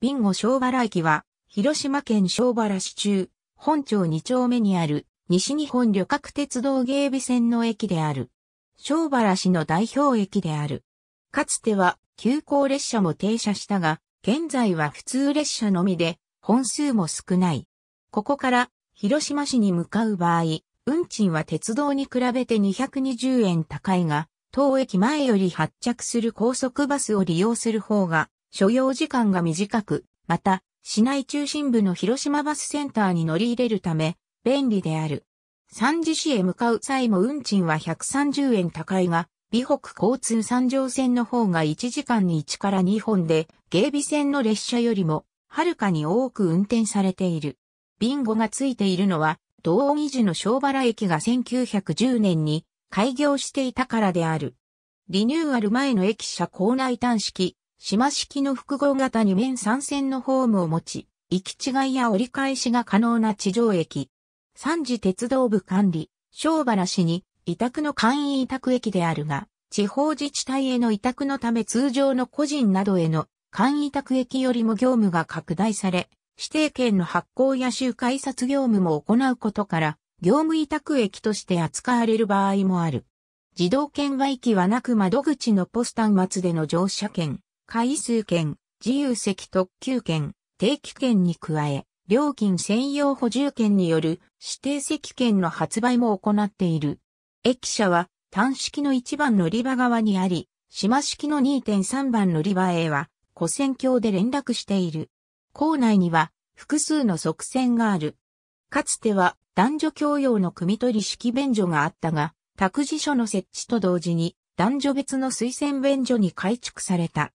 ビンゴ小原駅は、広島県小原市中、本町2丁目にある、西日本旅客鉄道芸備線の駅である。小原市の代表駅である。かつては、急行列車も停車したが、現在は普通列車のみで、本数も少ない。ここから、広島市に向かう場合、運賃は鉄道に比べて220円高いが、当駅前より発着する高速バスを利用する方が所要時間が短く、また、市内中心部の広島バスセンターに乗り入れるため、便利である。三次市へ向かう際も運賃は130円高いが、美北交通三条線の方が1時間に1から2本で、芸備線の列車よりも、はるかに多く運転されている。ビンゴがついているのは、道義寺の小原駅が1910年に開業していたからである。リニューアル前の駅舎構内端式、島式の複合型2面3線のホームを持ち、行き違いや折り返しが可能な地上駅。三次鉄道部管理、小原市に委託の簡易委託駅であるが、地方自治体への委託のため通常の個人などへの簡易委託駅よりも業務が拡大され、指定券の発行や集改札業務も行うことから、業務委託駅として扱われる場合もある。自動券売機はなく窓口のポスタン末での乗車券、回数券、自由席特急券、定期券に加え、料金専用補充券による指定席券の発売も行っている。駅舎は単式の1番乗り場側にあり、島式の2.3番乗り場へは、古線橋で連絡している。校内には複数の側線がある。かつては男女共用の汲み取り式便所があったが、託児所の設置と同時に男女別の推薦便所に改築された。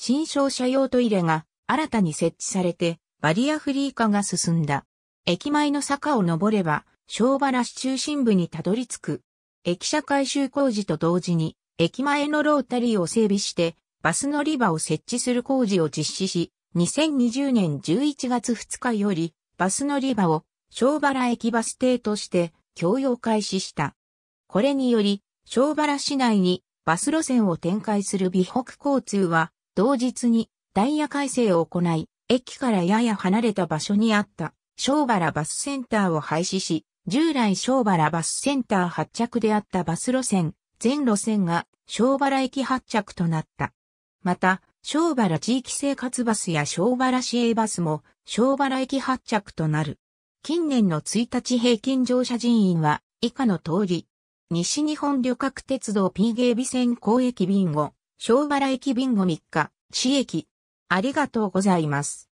新商社用トイレが新たに設置されてバリアフリー化が進んだ。駅前の坂を登れば、小原市中心部にたどり着く。駅舎改修工事と同時に、駅前のロータリーを整備して、バス乗り場を設置する工事を実施し、2020年11月2日より、バス乗り場を小原駅バス停として共用開始した。これにより、小原市内にバス路線を展開する美北交通は、同日にダイヤ改正を行い、駅からやや離れた場所にあった小原バスセンターを廃止し、従来小原バスセンター発着であったバス路線、全路線が小原駅発着となった。また、小原地域生活バスや小原市営バスも小原駅発着となる。近年の1日平均乗車人員は以下の通り、西日本旅客鉄道 P 芸備線公益便を小原駅ビンゴ3日、市駅。ありがとうございます。